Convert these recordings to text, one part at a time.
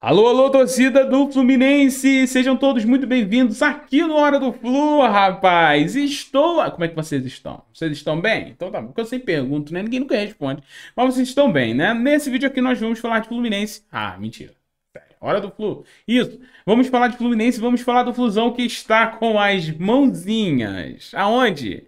Alô, alô, torcida do Fluminense! Sejam todos muito bem-vindos aqui no Hora do Flu, rapaz! Estou... Como é que vocês estão? Vocês estão bem? Então tá bom, porque eu sempre pergunto, né? Ninguém nunca responde. Mas vocês estão bem, né? Nesse vídeo aqui nós vamos falar de Fluminense. Ah, mentira. Hora do Flu. Isso. Vamos falar de Fluminense, vamos falar do Flusão que está com as mãozinhas. Aonde?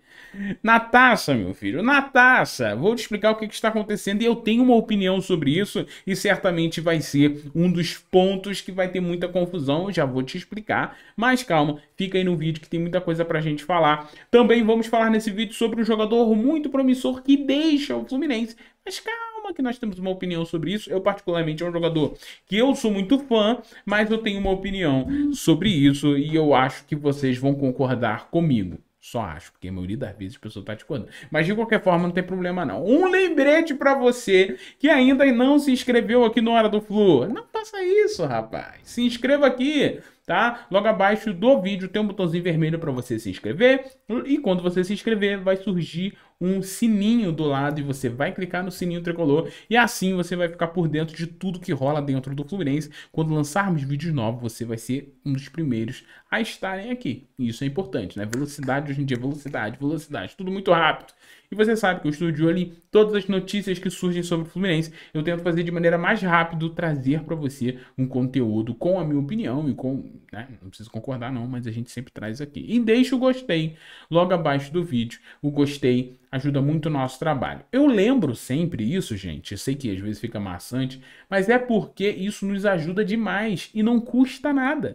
Natasha, meu filho, Natasha, vou te explicar o que, que, está acontecendo e eu tenho uma opinião sobre isso e certamente vai ser um dos pontos que vai ter muita confusão, eu já vou te explicar, mas calma, fica aí no vídeo que tem muita coisa para a gente falar. Também vamos falar nesse vídeo sobre um jogador muito promissor que deixa o Fluminense, mas calma que nós temos uma opinião sobre isso, eu particularmente é um jogador que eu sou muito fã, mas eu tenho uma opinião sobre isso e eu acho que vocês vão concordar comigo. Só acho, porque a maioria das vezes a pessoa tá te contando. Mas de qualquer forma, não tem problema não. Um lembrete para você que ainda não se inscreveu aqui no Hora do Flu. Não faça isso, rapaz. Se inscreva aqui, tá? Logo abaixo do vídeo tem um botãozinho vermelho para você se inscrever. E quando você se inscrever, vai surgir um sininho do lado e você vai clicar no sininho tricolor. E assim você vai ficar por dentro de tudo que rola dentro do Fluminense. Quando lançarmos vídeos novos, você vai ser um dos primeiros a estarem aqui. E isso é importante, né? Velocidade hoje em dia, velocidade, velocidade, tudo muito rápido. E você sabe que eu estudo ali todas as notícias que surgem sobre o Fluminense. Eu tento fazer de maneira mais rápida, trazer para você um conteúdo com a minha opinião e com. Né? Não preciso concordar, não, mas a gente sempre traz aqui. E deixa o gostei logo abaixo do vídeo. O gostei ajuda muito o nosso trabalho. Eu lembro sempre isso, gente. Eu sei que às vezes fica maçante, mas é porque isso nos ajuda demais e não custa nada.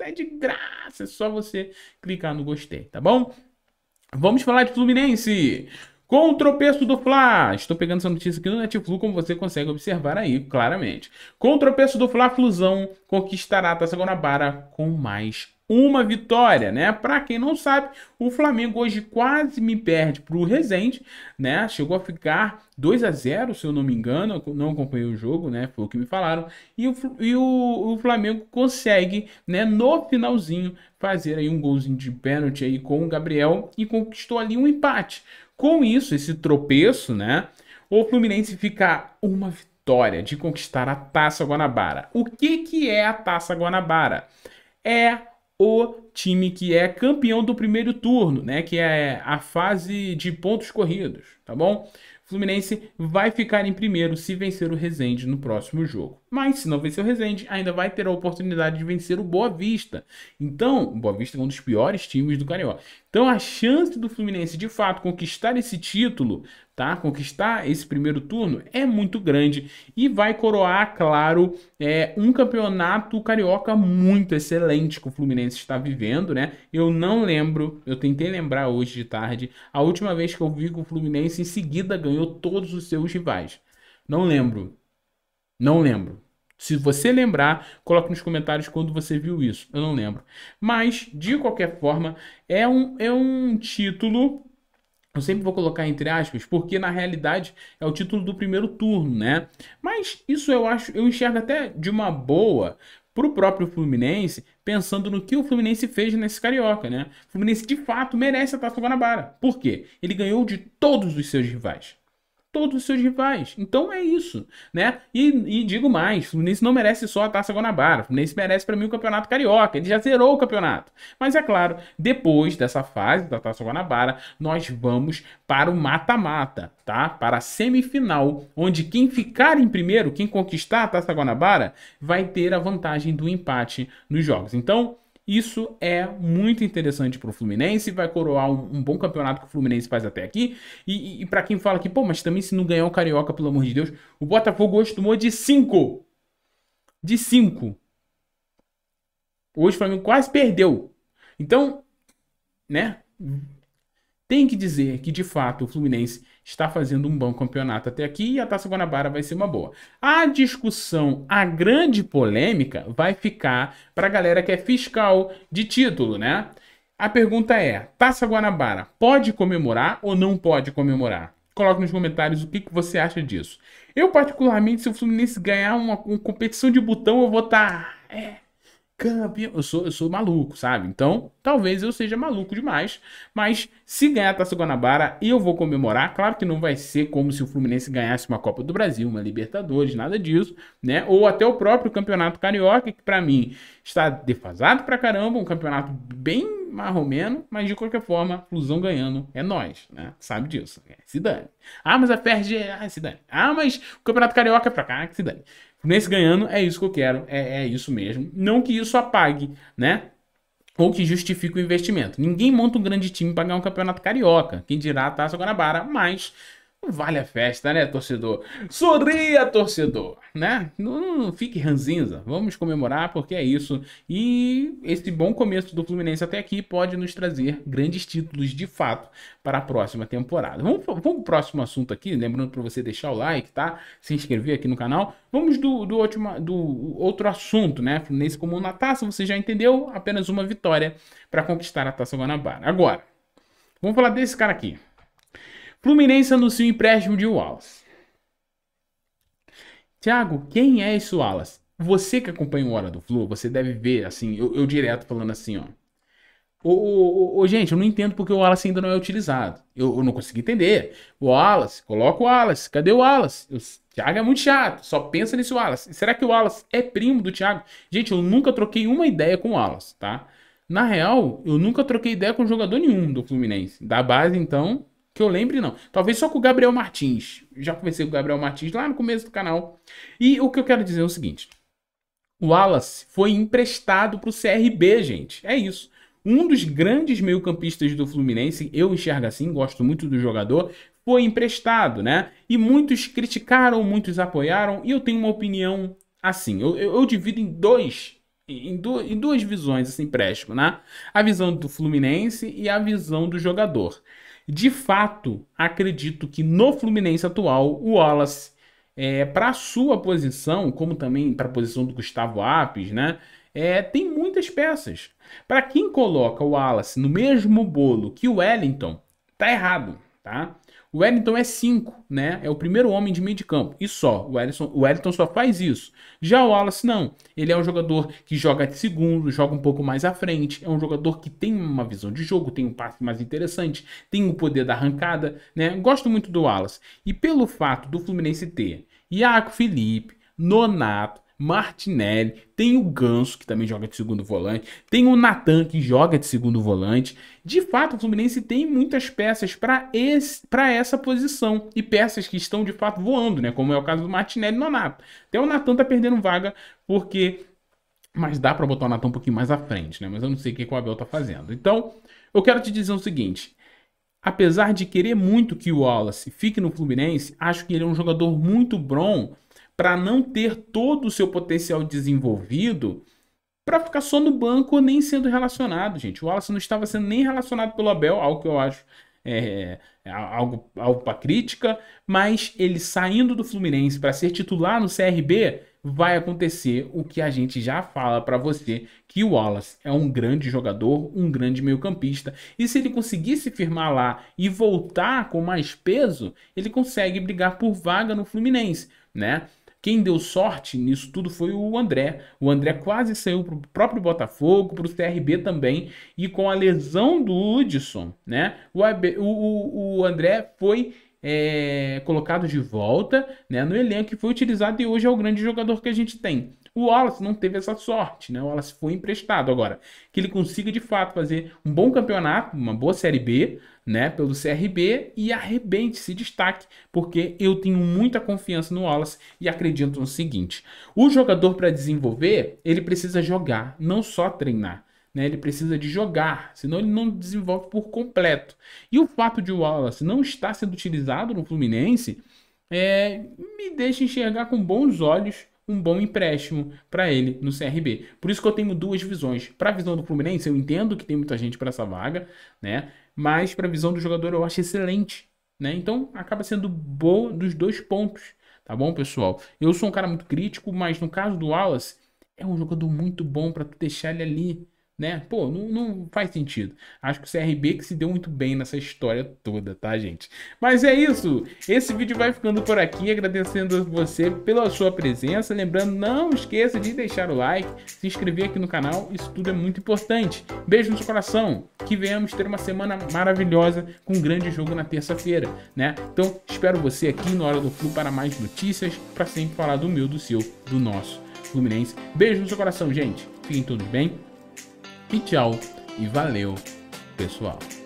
É de graça, é só você clicar no gostei, tá bom? Vamos falar de Fluminense. Com o tropeço do Fla, estou pegando essa notícia aqui no Netflu, como você consegue observar aí, claramente. Com o tropeço do Fla, Flusão conquistará a Taça Guanabara com mais uma vitória, né? Para quem não sabe, o Flamengo hoje quase me perde para o Rezende, né? Chegou a ficar 2 a 0 se eu não me engano, eu não acompanhei o jogo, né? Foi o que me falaram. E o, e o, o Flamengo consegue, né, no finalzinho, fazer aí um golzinho de pênalti aí com o Gabriel e conquistou ali um empate. Com isso, esse tropeço, né? O Fluminense fica uma vitória de conquistar a Taça Guanabara. O que, que é a Taça Guanabara? É o time que é campeão do primeiro turno, né? Que é a fase de pontos corridos, tá bom? Fluminense vai ficar em primeiro se vencer o Resende no próximo jogo. Mas se não vencer o Resende, ainda vai ter a oportunidade de vencer o Boa Vista. Então, o Boa Vista é um dos piores times do Carioca. Então, a chance do Fluminense de fato conquistar esse título tá? Conquistar esse primeiro turno é muito grande e vai coroar, claro, é, um campeonato carioca muito excelente que o Fluminense está vivendo, né? Eu não lembro, eu tentei lembrar hoje de tarde, a última vez que eu vi que o Fluminense em seguida ganhou todos os seus rivais. Não lembro. Não lembro. Se você lembrar, coloque nos comentários quando você viu isso. Eu não lembro. Mas, de qualquer forma, é um, é um título eu sempre vou colocar entre aspas, porque na realidade é o título do primeiro turno, né? Mas isso eu acho, eu enxergo até de uma boa para o próprio Fluminense, pensando no que o Fluminense fez nesse carioca, né? O Fluminense de fato merece a Taça Guanabara. Por quê? Ele ganhou de todos os seus rivais todos os seus rivais. Então é isso, né? E, e digo mais, o Fluminense não merece só a Taça Guanabara. O Fluminense merece para mim o Campeonato Carioca. Ele já zerou o campeonato. Mas é claro, depois dessa fase da Taça Guanabara, nós vamos para o mata-mata, tá? Para a semifinal, onde quem ficar em primeiro, quem conquistar a Taça Guanabara, vai ter a vantagem do empate nos jogos. Então, isso é muito interessante para o Fluminense, vai coroar um, um, bom campeonato que o Fluminense faz até aqui. E, e, e para quem fala que, pô, mas também se não ganhar o Carioca, pelo amor de Deus, o Botafogo hoje tomou de 5. De 5. Hoje o Flamengo quase perdeu. Então, né? tem que dizer que, de fato, o Fluminense está fazendo um bom campeonato até aqui e a Taça Guanabara vai ser uma boa. A discussão, a grande polêmica, vai ficar para a galera que é fiscal de título, né? A pergunta é: Taça Guanabara pode comemorar ou não pode comemorar? Coloque nos comentários o que, que você acha disso. Eu, particularmente, se o Fluminense ganhar uma, uma competição de botão, eu vou estar. Tá, é campeão. Eu sou, eu sou maluco, sabe? Então, talvez eu seja maluco demais. Mas se ganhar a Taça Guanabara, eu vou comemorar. Claro que não vai ser como se o Fluminense ganhasse uma Copa do Brasil, uma Libertadores, nada disso, né? Ou até o próprio Campeonato Carioca, que para mim está defasado pra caramba, um campeonato bem marromeno, mas de qualquer forma, Flusão ganhando é nós, né? Sabe disso. É, se dane. Ah, mas a Ferdi é, Ah, se dane. Ah, mas o Campeonato Carioca é pra cá, que se dane nesse ganhando, é isso que eu quero, é, é isso mesmo. Não que isso apague, né? ou que justifique o investimento. Ninguém monta um grande time para ganhar um campeonato carioca, quem dirá a Taça Guanabara, mas vale a festa, né, torcedor? Sorria, torcedor, né? Não, não, fique ranzinza. Vamos comemorar porque é isso. E esse bom começo do Fluminense até aqui pode nos trazer grandes títulos de fato para a próxima temporada. Vamos, vamos para o próximo assunto aqui. Lembrando para você deixar o like, tá? Se inscrever aqui no canal. Vamos do, do, última, do outro assunto, né? Fluminense como na taça, você já entendeu? Apenas uma vitória para conquistar a taça Guanabara. Agora, vamos falar desse cara aqui. Fluminense anuncia o empréstimo de Wallace. Tiago, quem é esse Wallace? Você que acompanha o Hora do Flu, você deve ver, assim, eu, eu direto falando assim, ó. Ô, ô, ô, ô, gente, eu não entendo porque o Wallace ainda não é utilizado. Eu, eu não consegui entender. O Wallace, coloca o Wallace. Cadê o Wallace? O Thiago é muito chato, só pensa nesse Wallace. Será que o Wallace é primo do Thiago? Gente, eu nunca troquei uma ideia com o Wallace, tá? Na real, eu nunca troquei ideia com jogador nenhum do Fluminense. Da base, então, que eu lembre, não. Talvez só com o Gabriel Martins. Já conversei com o Gabriel Martins lá no começo do canal. E o que eu quero dizer é o seguinte: o Wallace foi emprestado para o CRB, gente. É isso. Um dos grandes meio-campistas do Fluminense, eu enxergo assim, gosto muito do jogador, foi emprestado, né? E muitos criticaram, muitos apoiaram, e eu tenho uma opinião assim. Eu, eu, eu divido em dois em, em duas visões esse assim, empréstimo, né? A visão do Fluminense e a visão do jogador. De fato, acredito que no Fluminense atual, o Wallace, é, para a sua posição, como também para a posição do Gustavo Apes, né? É, tem muitas peças. Para quem coloca o Wallace no mesmo bolo que o Wellington, tá errado, tá? O Wellington é 5, né? É o primeiro homem de meio de campo. E só. O Wellington, o Wellington só faz isso. Já o Wallace, não. Ele é um jogador que joga de segundo, joga um pouco mais à frente. É um jogador que tem uma visão de jogo, tem um passe mais interessante, tem o poder da arrancada, né? Gosto muito do Wallace. E pelo fato do Fluminense ter Iaco Felipe, Nonato, Martinelli, tem o Ganso, que também joga de segundo volante, tem o Natan, que joga de segundo volante. De fato, o Fluminense tem muitas peças para essa posição e peças que estão de fato voando, né? Como é o caso do Martinelli e Nonato. Até o Natan tá perdendo vaga porque. Mas dá para botar o Natan um pouquinho mais à frente, né? Mas eu não sei o que, o Abel tá fazendo. Então, eu quero te dizer o seguinte: apesar de querer muito que o Wallace fique no Fluminense, acho que ele é um jogador muito bom para não ter todo o seu potencial desenvolvido para ficar só no banco nem sendo relacionado, gente. O Wallace não estava sendo nem relacionado pelo Abel, algo que eu acho é, é algo, algo para crítica, mas ele saindo do Fluminense para ser titular no CRB, vai acontecer o que a gente já fala para você, que o Wallace é um grande jogador, um grande meio-campista, e se ele conseguir se firmar lá e voltar com mais peso, ele consegue brigar por vaga no Fluminense, né? Quem deu sorte nisso tudo foi o André. O André quase saiu para o próprio Botafogo, para o CRB também, e com a lesão do Hudson, né? O, o, o André foi é, colocado de volta né, no elenco e foi utilizado e hoje é o grande jogador que a gente tem. O Wallace não teve essa sorte, né? O Wallace foi emprestado. Agora, que ele consiga de fato fazer um bom campeonato, uma boa Série B, né, pelo CRB e arrebente, se destaque, porque eu tenho muita confiança no Wallace e acredito no seguinte: o jogador para desenvolver, ele precisa jogar, não só treinar. Né, ele precisa de jogar, senão ele não desenvolve por completo. E o fato de o Wallace não estar sendo utilizado no Fluminense é, me deixa enxergar com bons olhos um bom empréstimo para ele no CRB. Por isso que eu tenho duas visões. Para a visão do Fluminense, eu entendo que tem muita gente para essa vaga, né? Mas para a visão do jogador, eu acho excelente, né? Então acaba sendo boa dos dois pontos, tá bom, pessoal? Eu sou um cara muito crítico, mas no caso do Wallace, é um jogador muito bom para tu deixar ele ali né? Pô, não, não faz sentido. Acho que o CRB que se deu muito bem nessa história toda, tá, gente? Mas é isso. Esse vídeo vai ficando por aqui. Agradecendo você pela sua presença. Lembrando, não esqueça de deixar o like, se inscrever aqui no canal. Isso tudo é muito importante. Beijo no seu coração. Que venhamos ter uma semana maravilhosa com um grande jogo na terça-feira, né? Então, espero você aqui no Hora do Flu para mais notícias, para sempre falar do meu, do seu, do nosso Fluminense. Beijo no seu coração, gente. Fiquem todos bem. E tchau e valeu, pessoal.